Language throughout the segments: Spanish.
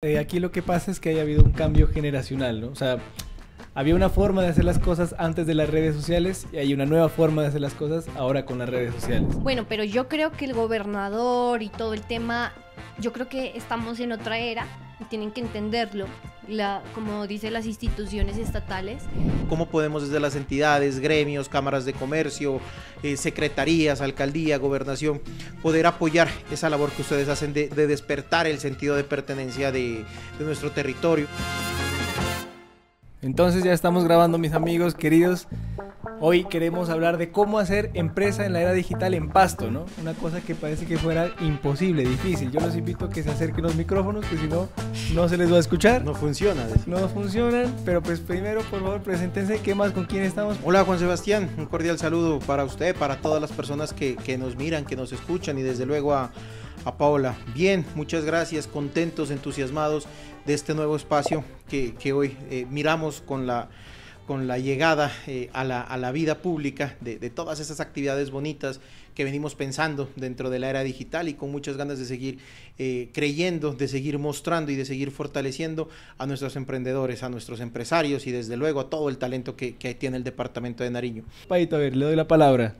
Eh, aquí lo que pasa es que haya habido un cambio generacional, ¿no? O sea, había una forma de hacer las cosas antes de las redes sociales y hay una nueva forma de hacer las cosas ahora con las redes sociales. Bueno, pero yo creo que el gobernador y todo el tema, yo creo que estamos en otra era y tienen que entenderlo, como dicen las instituciones estatales. ¿Cómo podemos desde las entidades, gremios, cámaras de comercio, eh, secretarías, alcaldía, gobernación, poder apoyar esa labor que ustedes hacen de, despertar el sentido de pertenencia de nuestro territorio? Entonces ya estamos grabando mis amigos queridos. Hoy queremos hablar de cómo hacer empresa en la era digital en Pasto, ¿no? Una cosa que parece que fuera imposible, difícil. Yo los invito a que se acerquen los micrófonos, que si no, no se les va a escuchar. No funciona. No funcionan, pero pues primero, por favor, preséntense. ¿Qué más? ¿Con quién estamos? Hola, Juan Sebastián. Un cordial saludo para usted, para todas las personas que, nos miran, que nos escuchan y desde luego a, Paola. Bien, muchas gracias, contentos, entusiasmados de este nuevo espacio que, hoy eh, miramos con la con la llegada eh, a, la, a, la, vida pública de, todas esas actividades bonitas que venimos pensando dentro de la era digital y con muchas ganas de seguir eh, creyendo, de seguir mostrando y de seguir fortaleciendo a nuestros emprendedores, a nuestros empresarios y desde luego a todo el talento que, tiene el departamento de Nariño. Paito, a ver, le doy la palabra.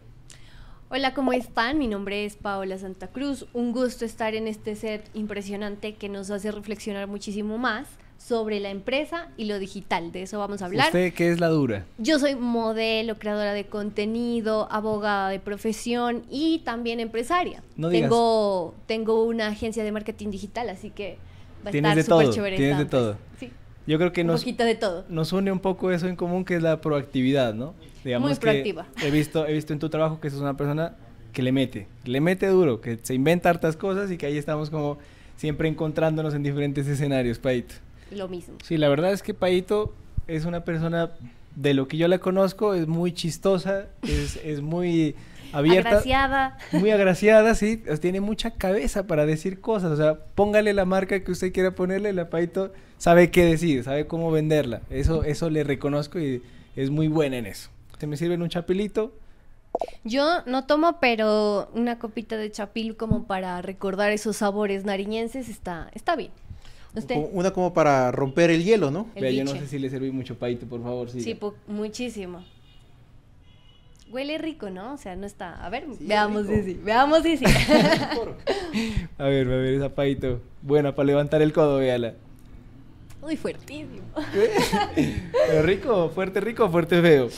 Hola, ¿cómo están? Mi nombre es Paola Santa Cruz. Un gusto estar en este set impresionante que nos hace reflexionar muchísimo más sobre la empresa y lo digital. De eso vamos a hablar. ¿Usted qué es la dura? Yo soy modelo, creadora de contenido, abogada de profesión y también empresaria. Tengo, tengo una agencia de marketing digital, así que va a estar súper chévere. Tienes de todo. Yo creo que nos, une un poco eso en común que es la proactividad, ¿no? Digamos Muy proactiva. he visto, he visto en tu trabajo que sos una persona que le mete, le mete duro, que se inventa hartas cosas y que ahí estamos como siempre encontrándonos en diferentes escenarios, Paito lo mismo. Sí, la verdad es que Paito es una persona, de lo que yo la conozco, es muy chistosa, es, muy abierta. Agraciada. Muy agraciada, sí. Tiene mucha cabeza para decir cosas. O sea, póngale la marca que usted quiera ponerle, la Paito sabe qué decir, sabe cómo venderla. Eso, eso le reconozco y es muy buena en eso. Se me sirven un chapilito. Yo no tomo, pero una copita de chapil como para recordar esos sabores nariñenses está, está bien. Una como para romper el hielo, ¿no? Vea, yo no sé si le serví mucho paito, por favor. Sí, muchísimo. Huele rico, ¿no? O sea, no está. A ver, veamos sí, sí. Veamos sí, sí. a ver, a ver esa paito. Buena para levantar el codo, véala. Uy, fuertísimo. rico, fuerte rico, fuerte feo.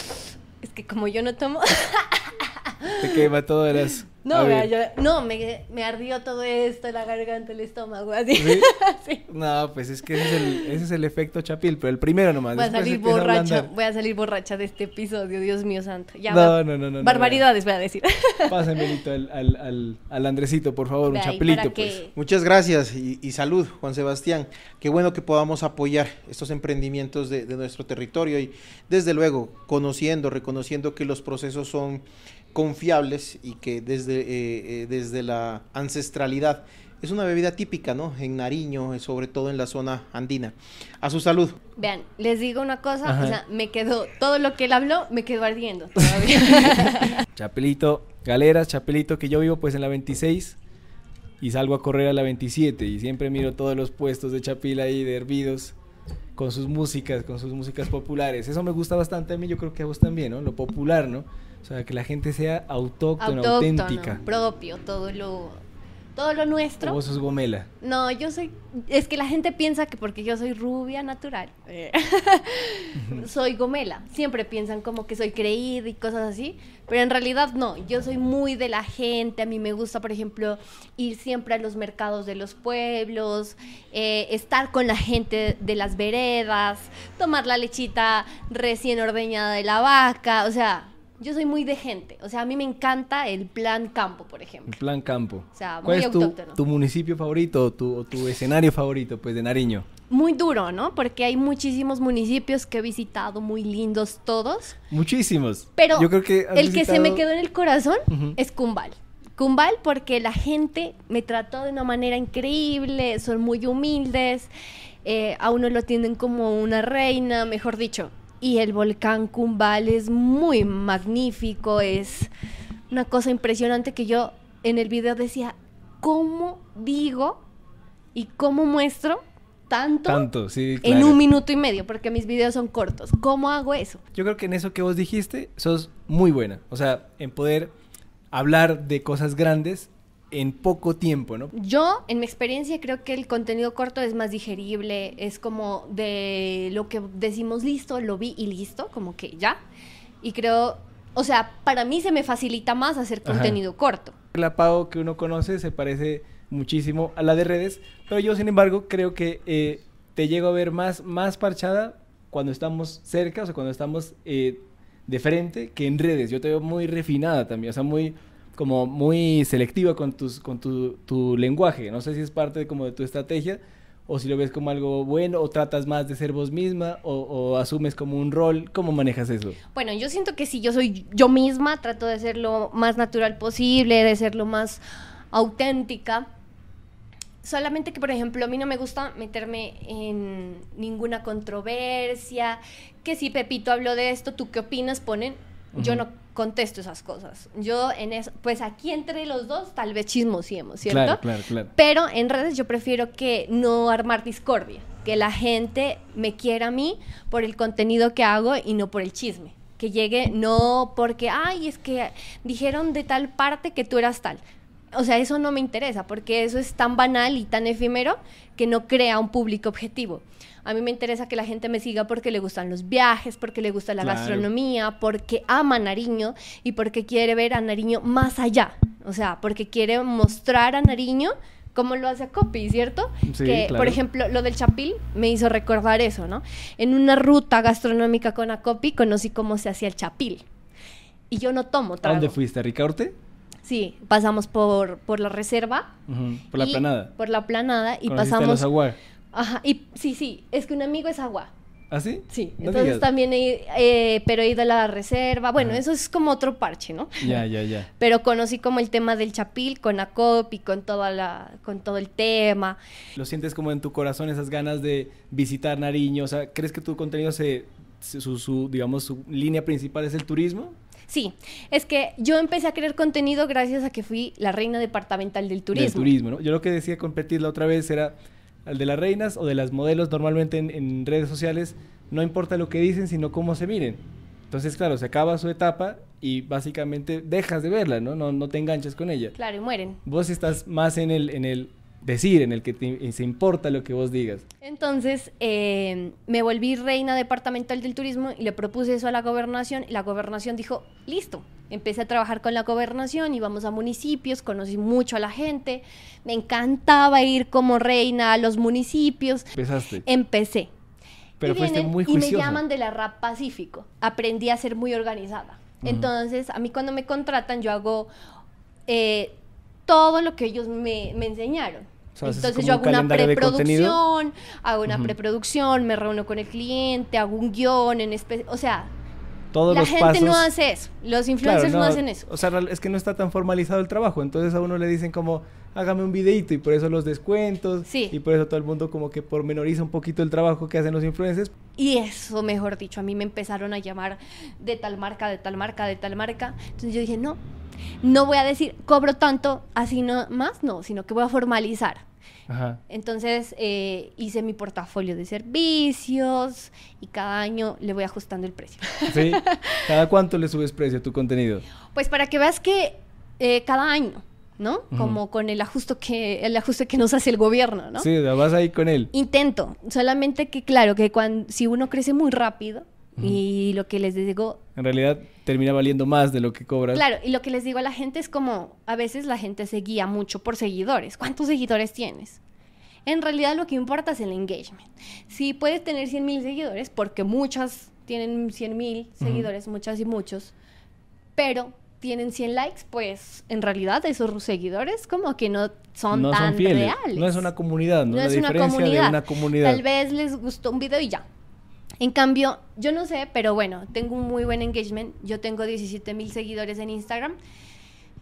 Es que como yo no tomo. Te quema todas las no, me, no me, ardió todo esto, la garganta, el estómago, así. No, pues es que ese es, el, efecto chapil, pero el primero nomás. Voy a salir borracha, voy a salir borracha de este episodio, Dios mío santo. no, no, no, no. Barbaridades voy a decir. Pásenme al, al, Andresito, por favor, un chapilito, pues. Muchas gracias y, salud, Juan Sebastián. Qué bueno que podamos apoyar estos emprendimientos de, de nuestro territorio y desde luego, conociendo, reconociendo que los procesos son confiables y que desde, eh, eh, desde la ancestralidad es una bebida típica, ¿no? En Nariño, eh, sobre todo en la zona andina. A su salud. Vean, les digo una cosa, o sea, me quedó, todo lo que él habló me quedó ardiendo todavía. chapelito, galeras, chapelito, que yo vivo pues en la 26 y salgo a correr a la 27 y siempre miro todos los puestos de chapila ahí, de hervidos, con sus músicas, con sus músicas populares. Eso me gusta bastante a mí, yo creo que a vos también, ¿no? Lo popular, ¿no? O sea, que la gente sea autóctona, auténtica. propio, todo lo todo lo nuestro. ¿Vos sos gomela? No, yo soy. Es que la gente piensa que porque yo soy rubia natural, eh, soy gomela. Siempre piensan como que soy creída y cosas así, pero en realidad no. Yo soy muy de la gente. A mí me gusta, por ejemplo, ir siempre a los mercados de los pueblos, eh, estar con la gente de las veredas, tomar la lechita recién ordeñada de la vaca. O sea, yo soy muy de gente, o sea, a mí me encanta el plan campo, por ejemplo. El plan campo. O sea, ¿Cuál es tu, municipio favorito o tu, escenario favorito, pues, de Nariño? Muy duro, ¿no? Porque hay muchísimos municipios que he visitado, muy lindos todos. Muchísimos. Pero Yo creo que el que se me quedó en el corazón es Cumbal. Cumbal porque la gente me trató de una manera increíble, son muy humildes, eh, a uno lo tienen como una reina, mejor dicho, y el volcán Cumbal es muy magnífico, es una cosa impresionante que yo en el video decía, ¿cómo digo y cómo muestro tanto, tanto sí, en un minuto y medio? Porque mis videos son cortos. ¿Cómo hago eso? Yo creo que en eso que vos dijiste, sos muy buena. O sea, en poder hablar de cosas grandes en poco tiempo, ¿no? Yo, en mi experiencia, creo que el contenido corto es más digerible, es como de lo que decimos listo, lo vi y listo, como que ya. Y creo, o sea, para mí se me facilita más hacer contenido corto. La pago que uno conoce se parece muchísimo a la de redes, pero yo, sin embargo, creo que eh, te llego a ver más, más parchada cuando estamos cerca, o sea, cuando estamos eh, de frente, que en redes. Yo te veo muy refinada también, o sea, muy como muy selectiva con, tus, con tu, lenguaje. No sé si es parte de, como de tu estrategia o si lo ves como algo bueno, o tratas más de ser vos misma, o, o, asumes como un rol, ¿cómo manejas eso? Bueno, yo siento que si yo soy yo misma, trato de ser lo más natural posible, de ser lo más auténtica. Solamente que, por ejemplo, a mí no me gusta meterme en ninguna controversia, que si Pepito habló de esto, ¿tú qué opinas? Ponen yo no contesto esas cosas. Yo en eso, pues aquí entre los dos tal vez chismosiemos, ¿cierto? Pero en redes yo prefiero que no armar discordia, que la gente me quiera a mí por el contenido que hago y no por el chisme. Que llegue no porque, ay, es que dijeron de tal parte que tú eras tal. O sea, eso no me interesa porque eso es tan banal y tan efímero que no crea un público objetivo. A mí me interesa que la gente me siga porque le gustan los viajes, porque le gusta la gastronomía, porque ama Nariño y porque quiere ver a Nariño más allá. O sea, porque quiere mostrar a Nariño como lo hace a Copy, ¿cierto? Sí, por ejemplo, lo del Chapil me hizo recordar eso, ¿no? En una ruta gastronómica con Acopi conocí cómo se hacía el Chapil. Y yo no tomo trago. dónde fuiste? ¿A Ricaurte? Sí, pasamos por, por la reserva. Por la planada. Por la planada y pasamos. Ajá, y sí, sí, es que un amigo es agua. ¿Ah, sí? Sí, entonces también he, eh, pero ido a la reserva, bueno, eso es como otro parche, ¿no? Ya, ya, ya. Pero conocí como el tema del chapil con ACOP y con, toda la, con todo el tema. ¿Lo sientes como en tu corazón esas ganas de visitar Nariño? O sea, ¿crees que tu contenido se, su, su digamos, su línea principal es el turismo? Sí, es que yo empecé a crear contenido gracias a que fui la reina departamental del turismo. Del turismo, ¿no? Yo lo que decía con Petit la otra vez era al de las reinas o de las modelos normalmente en, redes sociales, no importa lo que dicen, sino cómo se miren. Entonces, claro, se acaba su etapa y básicamente dejas de verla, ¿no? No, no te enganchas con ella. Claro, y mueren. Vos estás más en el, en el decir, en el que eh, se importa lo que vos digas. Entonces, eh, me volví reina departamental del turismo y le propuse eso a la gobernación. Y la gobernación dijo, listo. Empecé a trabajar con la gobernación, íbamos a municipios, conocí mucho a la gente, me encantaba ir como reina a los municipios. Empezaste. Empecé. Pero y muy Y me llaman de la RAP Pacífico. Aprendí a ser muy organizada. Entonces, a mí cuando me contratan, yo hago eh, todo lo que ellos me, me enseñaron. Entonces yo hago una preproducción, hago una preproducción, me reúno con el cliente, hago un guión en o sea, la gente no hace eso, los influencers no, hacen eso. O sea, es que no está tan formalizado el trabajo, entonces a uno le dicen como, hágame un videito y por eso los descuentos y por eso todo el mundo como que pormenoriza un poquito el trabajo que hacen los influencers. Y eso, mejor dicho, a mí me empezaron a llamar de tal marca, de tal marca, de tal marca, entonces yo dije, no, no voy a decir, cobro tanto, así no más, no, sino que voy a formalizar. Entonces eh, hice mi portafolio de servicios y cada año le voy ajustando el precio. ¿Cada cuánto le subes precio a tu contenido? Pues para que veas que eh, cada año. ¿no? Como con el ajuste que el ajuste que nos hace el gobierno, ¿no? Sí, vas ahí con él. Intento, solamente que claro que cuando si uno crece muy rápido, y lo que les digo... En realidad termina valiendo más de lo que cobras. Claro, y lo que les digo a la gente es como, a veces la gente se guía mucho por seguidores. ¿Cuántos seguidores tienes? En realidad lo que importa es el engagement. Si puedes tener 100 mil seguidores, porque muchas tienen 100 mil seguidores, muchas y muchos, pero tienen 100 likes, pues en realidad esos seguidores como que no son tan reales. No es una comunidad, no, es una comunidad. Tal vez les gustó un video y ya. En cambio, yo no sé, pero bueno, tengo un muy buen engagement. Yo tengo 17 mil seguidores en Instagram.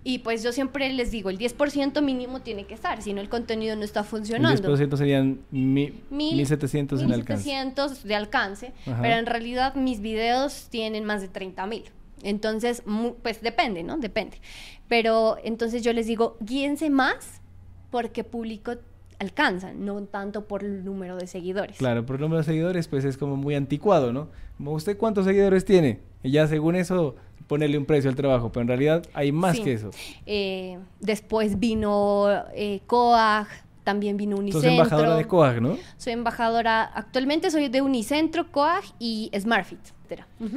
Y pues yo siempre les digo, el 10% mínimo tiene que estar, si no el contenido no está funcionando. El 10% serían 1700 en alcance. 1700 de alcance, pero en realidad mis videos tienen más de 30.000. Entonces, pues depende, ¿no? Depende. Pero entonces yo les digo, guíense más porque publico alcanzan, no tanto por el número de seguidores. Claro, por el número de seguidores pues es como muy anticuado, ¿no? Como usted cuántos seguidores tiene y ya según eso ponerle un precio al trabajo, pero en realidad hay más que eso. Eh, después vino eh, COAG, también vino Unicentro. Soy embajadora de COAG, ¿no? Soy embajadora, actualmente soy de Unicentro, COAG y SmartFit.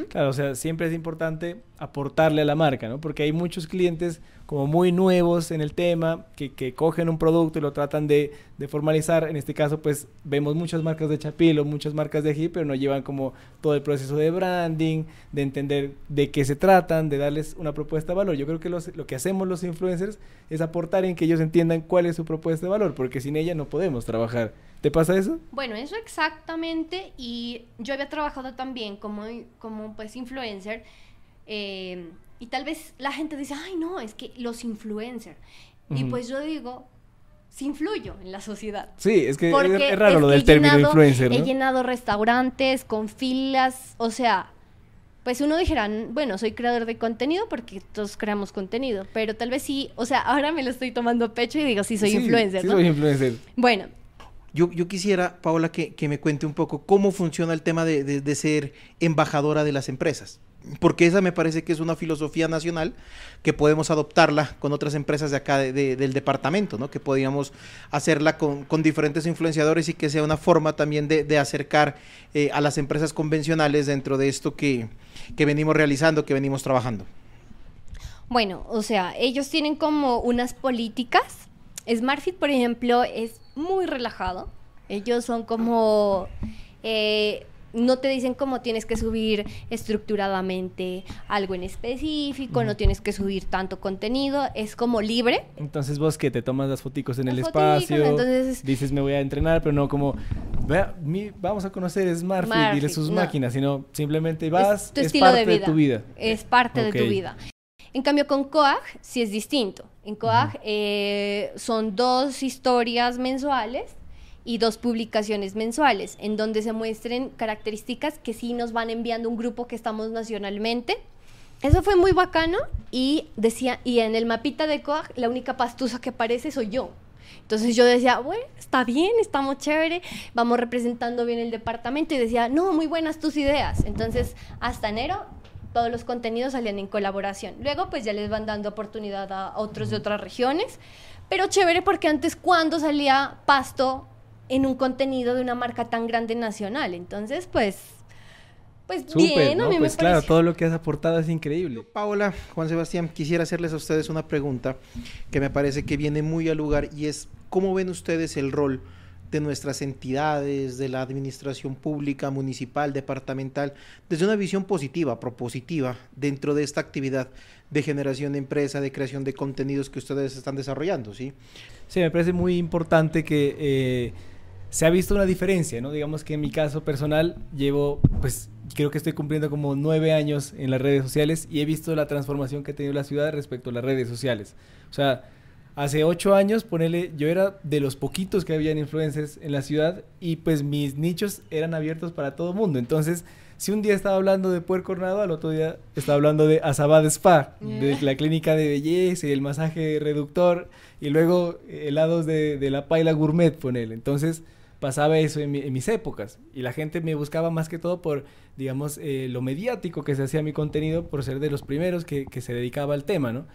Claro, o sea, siempre es importante aportarle a la marca, ¿no? Porque hay muchos clientes como muy nuevos en el tema, que, cogen un producto y lo tratan de, formalizar. En este caso, pues vemos muchas marcas de Chapilo, muchas marcas de hip, pero no llevan como todo el proceso de branding, de entender de qué se tratan, de darles una propuesta de valor. Yo creo que lo que hacemos los influencers es aportar en que ellos entiendan cuál es su propuesta de valor, porque sin ella no podemos trabajar. ¿Te pasa eso? Bueno, eso exactamente. Y yo había trabajado también como, como pues influencer. Eh, y tal vez la gente dice, ay, no, es que los influencers. Y pues yo digo, si influyo en la sociedad. Sí, es que es raro lo del término influencer. He llenado restaurantes con filas, o sea, pues uno dijera, bueno, soy creador de contenido porque todos creamos contenido, pero tal vez sí, o sea, ahora me lo estoy tomando a pecho y digo, sí, soy influencer. Sí, soy influencer. Bueno. Yo, quisiera, Paola, que, me cuente un poco cómo funciona el tema de ser embajadora de las empresas porque esa me parece que es una filosofía nacional que podemos adoptarla con otras empresas de acá del departamento, ¿no? que podíamos hacerla con, diferentes influenciadores y que sea una forma también de, acercar eh, a las empresas convencionales dentro de esto que, que venimos realizando, que venimos trabajando. Bueno, o sea, ellos tienen como unas políticas. SmartFit, por ejemplo, es muy relajado. Ellos son como... Eh, no te dicen cómo tienes que subir estructuradamente algo en específico, no tienes que subir tanto contenido, es como libre. Entonces vos que te tomas las fotos en el espacio, dices me voy a entrenar, pero no como vamos a conocer Smartfit, y sus máquinas, sino simplemente vas, es, parte de, tu vida. Es parte de tu vida. En cambio, con Coag sí es distinto. En Coag eh, son dos historias mensuales y dos publicaciones mensuales, en donde se muestren características que sí nos van enviando un grupo que estamos nacionalmente. Eso fue muy bacano y decía, y en el mapita de Coag la única pastusa que aparece soy yo. Entonces yo decía, bueno, está bien, estamos chévere, vamos representando bien el departamento y decía, no, muy buenas tus ideas. Entonces hasta enero todos los contenidos salían en colaboración. Luego pues ya les van dando oportunidad a otros de otras regiones, pero chévere porque antes cuando salía Pasto en un contenido de una marca tan grande nacional. Entonces, pues, pues bien, a pues claro, todo lo que has aportado es increíble. Paola, Juan Sebastián, quisiera hacerles a ustedes una pregunta que me parece que viene muy al lugar y es ¿cómo ven ustedes el rol de nuestras entidades, de la administración pública, municipal, departamental, desde una visión positiva, propositiva, dentro de esta actividad de generación de empresa, de creación de contenidos que ustedes están desarrollando, ¿sí? Sí, me parece muy importante que eh, se ha visto una diferencia, ¿no? Digamos que en mi caso personal llevo, pues creo que estoy cumpliendo como nueve años en las redes sociales y he visto la transformación que ha tenido la ciudad respecto a las redes sociales. O sea, hace ocho años, ponele, yo era de los poquitos que habían influencers en la ciudad y pues mis nichos eran abiertos para todo mundo. Entonces, si un día estaba hablando de Puerto Ornado, al otro día estaba hablando de Azabad Spa, de eh. la clínica de belleza y el masaje reductor y luego eh, helados de, de la paila gourmet, ponele. Entonces, pasaba eso en, mis épocas. Y la gente me buscaba más que todo por, digamos, eh, lo mediático que se hacía mi contenido, por ser de los primeros que, se dedicaba al tema, ¿no?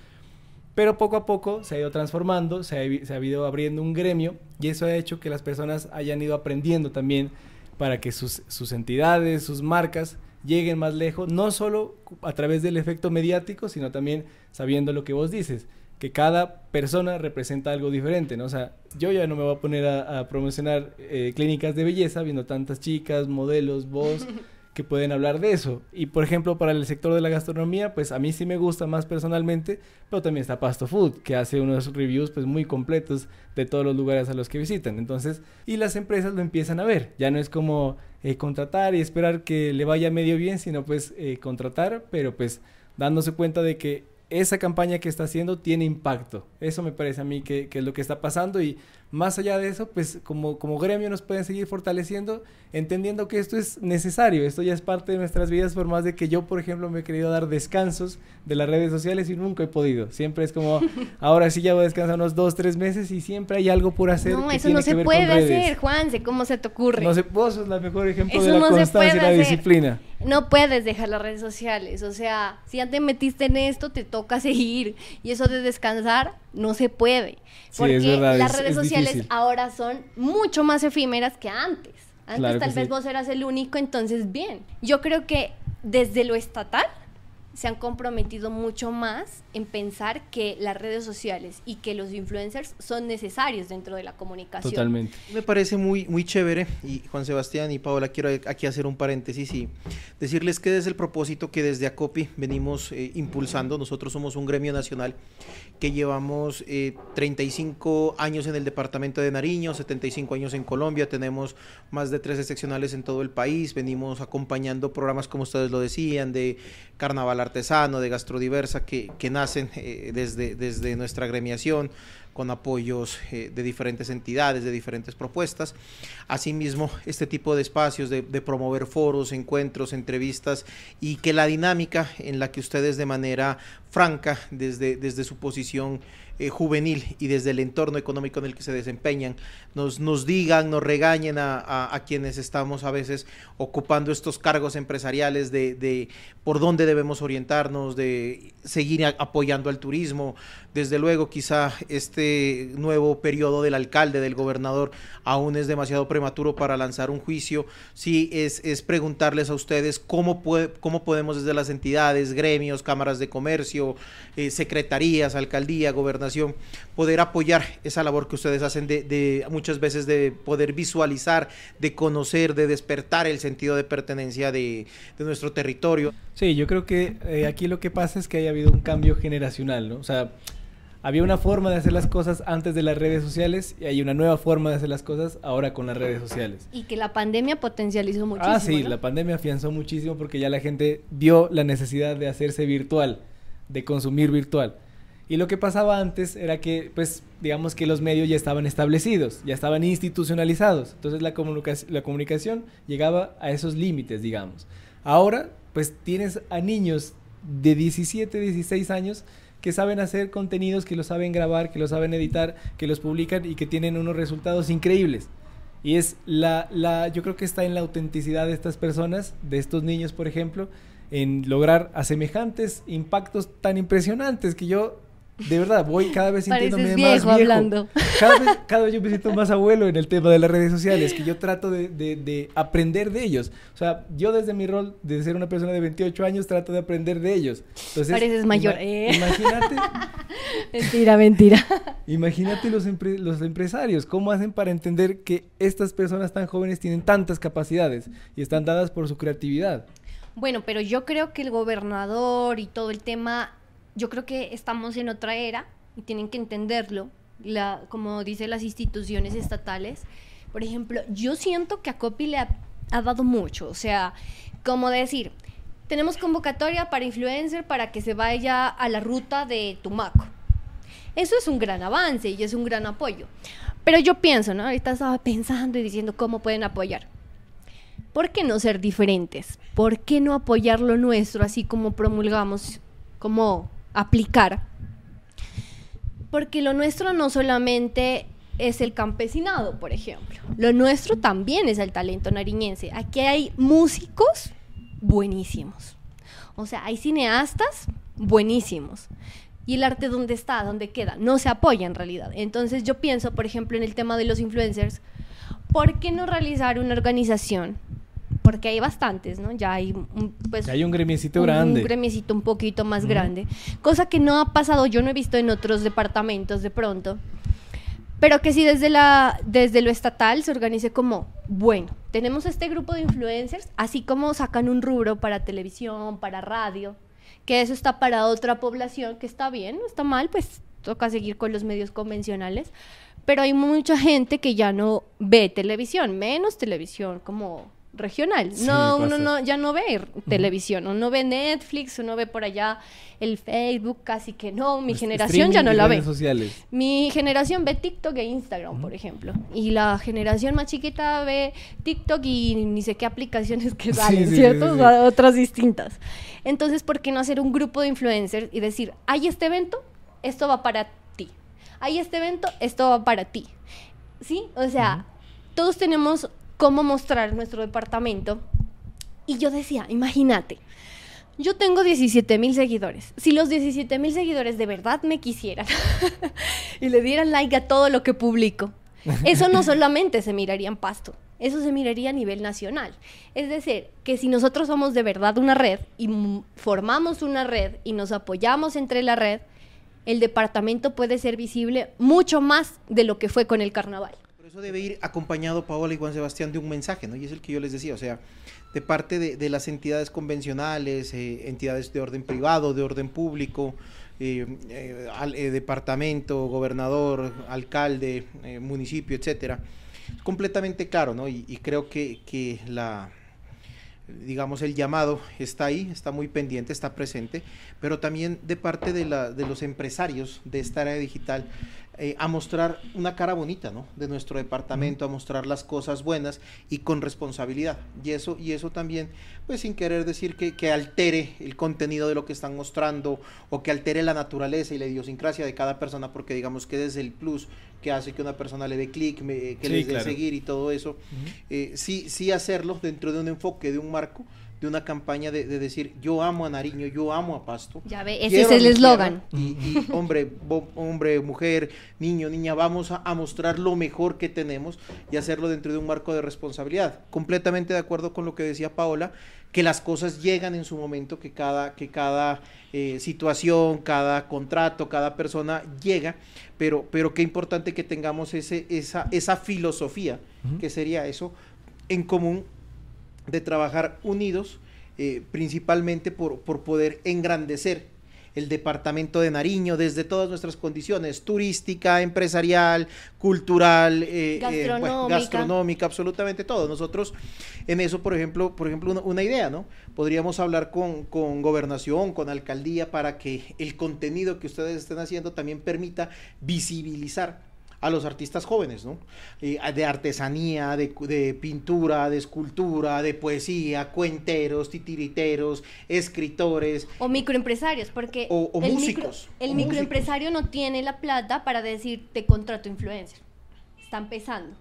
Pero poco a poco se ha ido transformando, se ha, ido abriendo un gremio y eso ha hecho que las personas hayan ido aprendiendo también para que sus, sus entidades, sus marcas lleguen más lejos, no solo a través del efecto mediático, sino también sabiendo lo que vos dices, que cada persona representa algo diferente, ¿no? O sea, yo ya no me voy a poner a, promocionar eh, clínicas de belleza viendo tantas chicas, modelos, voz, que pueden hablar de eso. Y por ejemplo, para el sector de la gastronomía, pues a mí sí me gusta más personalmente, pero también está Pasto Food, que hace unos reviews pues muy completos de todos los lugares a los que visitan. Entonces, y las empresas lo empiezan a ver, ya no es como eh, contratar y esperar que le vaya medio bien, sino pues eh, contratar, pero pues dándose cuenta de que esa campaña que está haciendo tiene impacto. Eso me parece a mí que, es lo que está pasando y más allá de eso, pues como, como gremio nos pueden seguir fortaleciendo, entendiendo que esto es necesario, esto ya es parte de nuestras vidas, por más de que yo, por ejemplo, me he querido dar descansos de las redes sociales y nunca he podido. Siempre es como, ahora sí ya voy a descansar unos dos, tres meses y siempre hay algo por hacer. No, eso no se puede hacer, Juan, ¿cómo se te ocurre? No sé, vos sos la mejor ejemplo de la constancia y la disciplina. No puedes dejar las redes sociales, o sea, si ya te metiste en esto, te toca seguir. Y eso de descansar no se puede. Porque las redes sociales ahora son mucho más efímeras que antes. Antes tal vez vos eras el único, entonces bien. Yo creo que desde lo estatal se han comprometido mucho más en pensar que las redes sociales y que los influencers son necesarios dentro de la comunicación. Totalmente. Me parece muy, muy chévere, y Juan Sebastián y Paola, quiero aquí hacer un paréntesis y decirles que es el propósito que desde ACOPI venimos eh, impulsando. Nosotros somos un gremio nacional que llevamos 35 eh, años en el departamento de Nariño, 75 años en Colombia, tenemos más de 13 seccionales en todo el país, venimos acompañando programas como ustedes lo decían, de carnaval artesano, de gastrodiversa que, que nacen eh, desde, desde nuestra gremiación, con apoyos eh, de diferentes entidades, de diferentes propuestas. Asimismo, este tipo de espacios de, promover foros, encuentros, entrevistas y que la dinámica en la que ustedes de manera franca, desde, desde su posición eh, juvenil y desde el entorno económico en el que se desempeñan, nos, nos digan, nos regañen a, quienes estamos a veces ocupando estos cargos empresariales de, por dónde debemos orientarnos, de seguir apoyando al turismo. Desde luego, quizá este este nuevo periodo del alcalde, del gobernador, aún es demasiado prematuro para lanzar un juicio. Sí, es, es preguntarles a ustedes cómo, puede, cómo podemos desde las entidades, gremios, cámaras de comercio, eh, secretarías, alcaldía, gobernación, poder apoyar esa labor que ustedes hacen de, muchas veces de poder visualizar, de conocer, de despertar el sentido de pertenencia de, nuestro territorio. Sí, yo creo que eh, aquí lo que pasa es que haya habido un cambio generacional, ¿no? O sea, había una forma de hacer las cosas antes de las redes sociales y hay una nueva forma de hacer las cosas ahora con las redes sociales. Y que la pandemia potencializó ah, muchísimo. Ah, sí, la pandemia afianzó muchísimo porque ya la gente vio la necesidad de hacerse virtual, de consumir virtual. Y lo que pasaba antes era que, pues, digamos que los medios ya estaban establecidos, ya estaban institucionalizados. Entonces la comunicación llegaba a esos límites, digamos. Ahora, pues, tienes a niños de 17, 16 años que saben hacer contenidos, que lo saben grabar, que lo saben editar, que los publican y que tienen unos resultados increíbles. Y es la, la yo creo que está en la autenticidad de estas personas, de estos niños, por ejemplo, en lograr a semejantes impactos tan impresionantes que yo de verdad, voy cada vez sintiéndome más viejo. Hablando. Cada, vez, yo me siento más abuelo en el tema de las redes sociales, que yo trato de, aprender de ellos. O sea, yo desde mi rol de ser una persona de 28 años trato de aprender de ellos. Entonces, Pareces mayor. Eh. Imagínate. mentira, mentira. Imagínate los empresarios, cómo hacen para entender que estas personas tan jóvenes tienen tantas capacidades y están dadas por su creatividad. Bueno, pero yo creo que el gobernador y todo el tema yo creo que estamos en otra era y tienen que entenderlo, como dicen las instituciones estatales. Por ejemplo, yo siento que a Copi le ha, dado mucho, o sea, como decir, tenemos convocatoria para influencer para que se vaya a la ruta de Tumaco. Eso es un gran avance y es un gran apoyo. Pero yo pienso, ¿no? Ahorita estaba pensando y diciendo cómo pueden apoyar. ¿Por qué no ser diferentes? ¿Por qué no apoyar lo nuestro así como promulgamos, como aplicar. Porque lo nuestro no solamente es el campesinado, por ejemplo. Lo nuestro también es el talento nariñense. Aquí hay músicos buenísimos. O sea, hay cineastas buenísimos. ¿Y el arte dónde está? ¿Dónde queda? No se apoya en realidad. Entonces yo pienso, por ejemplo, en el tema de los influencers. ¿Por qué no realizar una organización porque hay bastantes, ¿no? Ya hay un, pues, hay un gremiecito grande. Un gremiecito un poquito más grande. Cosa que no ha pasado, yo no he visto en otros departamentos de pronto. Pero que sí desde, la, desde lo estatal se organice como, bueno, tenemos este grupo de influencers, así como sacan un rubro para televisión, para radio, que eso está para otra población, que está bien, no está mal, pues toca seguir con los medios convencionales, pero hay mucha gente que ya no ve televisión, menos televisión como regional. no, uno no, ya no ve televisión, uno no ve Netflix, uno ve por allá el Facebook, casi que no. Mi generación ya no la ve. Sociales. Mi generación ve TikTok e Instagram, por ejemplo. Y la generación más chiquita ve TikTok y ni sé qué aplicaciones que salen, ¿cierto? otras distintas. Entonces, ¿por qué no hacer un grupo de influencers y decir, hay este evento, esto va para ti. Hay este evento, esto va para ti. ¿Sí? O sea, todos tenemos cómo mostrar nuestro departamento. Y yo decía, imagínate, yo tengo 17 mil seguidores. Si los 17 mil seguidores de verdad me quisieran y le dieran like a todo lo que publico, eso no solamente se miraría en pasto, eso se miraría a nivel nacional. Es decir, que si nosotros somos de verdad una red y formamos una red y nos apoyamos entre la red, el departamento puede ser visible mucho más de lo que fue con el carnaval debe ir acompañado, Paola y Juan Sebastián, de un mensaje, ¿no? Y es el que yo les decía, o sea, de parte de, las entidades convencionales, eh, entidades de orden privado, de orden público, eh, eh, departamento, gobernador, alcalde, municipio, etcétera. completamente claro, ¿no? Y, creo que, la, digamos, el llamado está ahí, está muy pendiente, está presente, pero también de parte de, de los empresarios de esta área digital, eh, a mostrar una cara bonita, ¿no? De nuestro departamento, a mostrar las cosas buenas y con responsabilidad. Y eso, y eso también, pues sin querer decir que, que altere el contenido de lo que están mostrando o que altere la naturaleza y la idiosincrasia de cada persona, porque digamos que desde el plus que hace que una persona le dé clic, que le dé seguir y todo eso. Eh, sí, sí hacerlo dentro de un enfoque, de un marco, de una campaña de, decir yo amo a Nariño, yo amo a Pasto. Ya ve, ese es el eslogan. Y, hombre, hombre, mujer, niño, niña, vamos a, mostrar lo mejor que tenemos y hacerlo dentro de un marco de responsabilidad. Completamente de acuerdo con lo que decía Paola, que las cosas llegan en su momento, que cada, que cada eh, situación, cada contrato, cada persona llega, pero, pero qué importante que tengamos ese, esa, esa filosofía, que sería eso, en común de trabajar unidos, eh, principalmente por, por poder engrandecer el departamento de Nariño desde todas nuestras condiciones, turística, empresarial, cultural, eh, eh, gastronómica. absolutamente todo. Nosotros en eso, por ejemplo, por ejemplo una, una idea, ¿no? Podríamos hablar con, con, gobernación, con alcaldía, para que el contenido que ustedes estén haciendo también permita visibilizar a los artistas jóvenes, ¿no? Ah, de artesanía, de, pintura, de escultura, de poesía, cuenteros, titiriteros, escritores. O microempresarios, porque... O, el músicos. el microempresario no tiene la plata para decir, te contrato influencer. Están empezando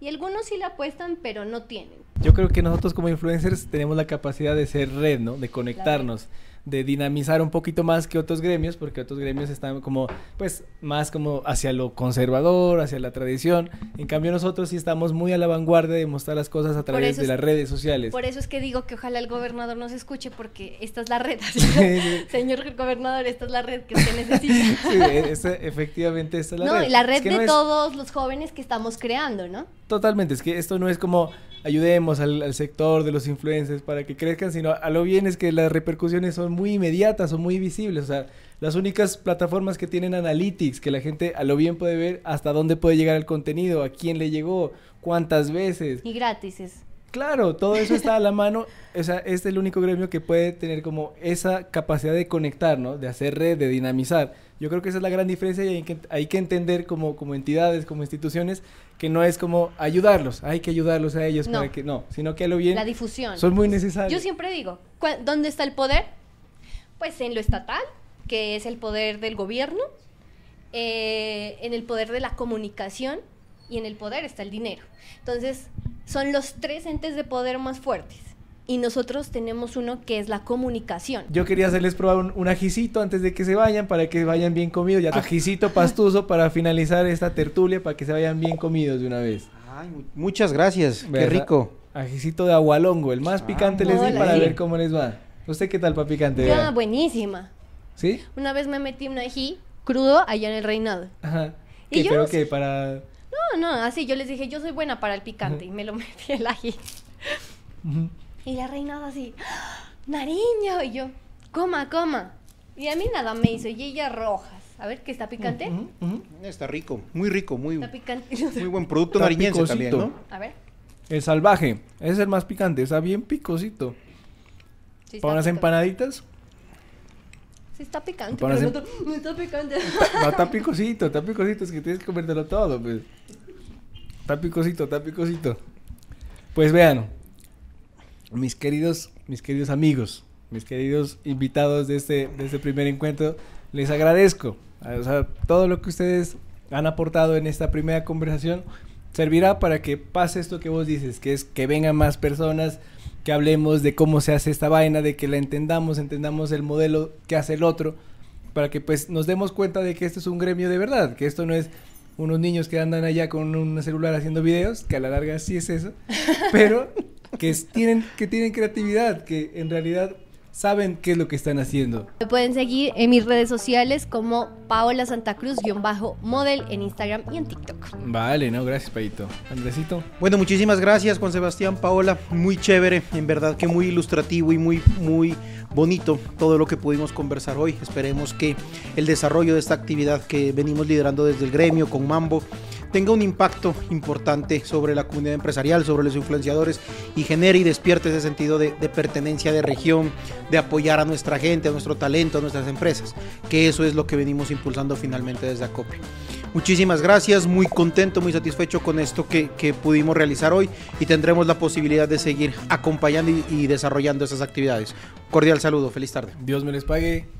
Y algunos sí la apuestan, pero no tienen. Yo creo que nosotros como influencers tenemos la capacidad de ser red, ¿no? De conectarnos de dinamizar un poquito más que otros gremios, porque otros gremios están como, pues, más como hacia lo conservador, hacia la tradición. En cambio, nosotros sí estamos muy a la vanguardia de mostrar las cosas a través de las redes sociales. Por eso es que digo que ojalá el gobernador nos escuche, porque esta es la red. Señor gobernador, esta es la red que usted necesita. sí, efectivamente, esta es la red. No, la red de todos los jóvenes que estamos creando, ¿no? Totalmente, es que esto no es como ayudemos al, sector de los influencers para que crezcan, sino a lo bien es que las repercusiones son muy inmediatas, son muy visibles. O sea, las únicas plataformas que tienen analytics, que la gente a lo bien puede ver hasta dónde puede llegar el contenido, a quién le llegó, cuántas veces. Y gratis es. Claro, todo eso está a la mano. O sea, este es el único gremio que puede tener como esa capacidad de conectar, ¿no? De hacer red, de dinamizar. Yo creo que esa es la gran diferencia y hay que, entender como, como entidades, como instituciones, que no es como ayudarlos, hay que ayudarlos a ellos para que no, sino que a lo bien. La difusión. Son muy necesarios. Yo siempre digo, ¿dónde está el poder? Pues en lo estatal, que es el poder del gobierno, eh, en el poder de la comunicación y en el poder está el dinero. Entonces, son los tres entes de poder más fuertes y nosotros tenemos uno que es la comunicación. Yo quería hacerles probar un, ajicito antes de que se vayan para que vayan bien comidos. Ya ajicito pastuso para finalizar esta tertulia para que se vayan bien comidos de una vez. muchas gracias, qué rico. Ajicito de agualongo, el más ah. picante les di para ver cómo les va. ¿Usted qué tal para picante? Ya, buenísima. ¿Sí? Una vez me metí un ají crudo allá en el reinado. Ajá. ¿Qué, y pero Para... No, no, así yo les dije, yo soy buena para el picante y me lo metí el ají. Y la reinado así, ¡Ah, Nariño. Y yo, coma, coma. Y a mí nada me hizo. Y ella rojas. A ver, ¿qué está picante? Está rico, muy rico, muy, está picante. muy buen producto nariñense también, ¿no? A ver. El salvaje, es el más picante, está bien picosito. Para unas empanaditas. Sí, está picante. Pero no, em está, picante. No, está picosito, está picosito, es que tienes que comértelo todo, pues. Está picosito, está picosito. Pues vean, mis queridos, mis queridos amigos, mis queridos invitados de este, este primer encuentro, les agradezco. Ah, o sea, todo lo que ustedes han aportado en esta primera conversación servirá para que pase esto que vos dices, que es que vengan más personas, que hablemos de cómo se hace esta vaina, de que la entendamos, entendamos el modelo que hace el otro, para que pues nos demos cuenta de que esto es un gremio de verdad, que esto no es unos niños que andan allá con un celular haciendo videos, que a la larga sí es eso, pero que tienen, que tienen creatividad, que en realidad saben qué es lo que están haciendo. Me pueden seguir en mis redes sociales como Paola Santa Cruz-model en Instagram y en TikTok. Vale, no, gracias, Paito. Andresito. Bueno, muchísimas gracias, Juan Sebastián, Paola. Muy chévere, en verdad que muy ilustrativo y muy, muy bonito todo lo que pudimos conversar hoy. Esperemos que el desarrollo de esta actividad que venimos liderando desde el gremio con Mambo tenga un impacto importante sobre la comunidad empresarial, sobre los influenciadores y genere y despierte ese sentido de, pertenencia de región, de apoyar a nuestra gente, a nuestro talento, a nuestras empresas, que eso es lo que venimos impulsando finalmente desde Acopi. Muchísimas gracias, muy contento, muy satisfecho con esto que, pudimos realizar hoy y tendremos la posibilidad de seguir acompañando y, desarrollando esas actividades. Cordial saludo, feliz tarde. Dios me les pague.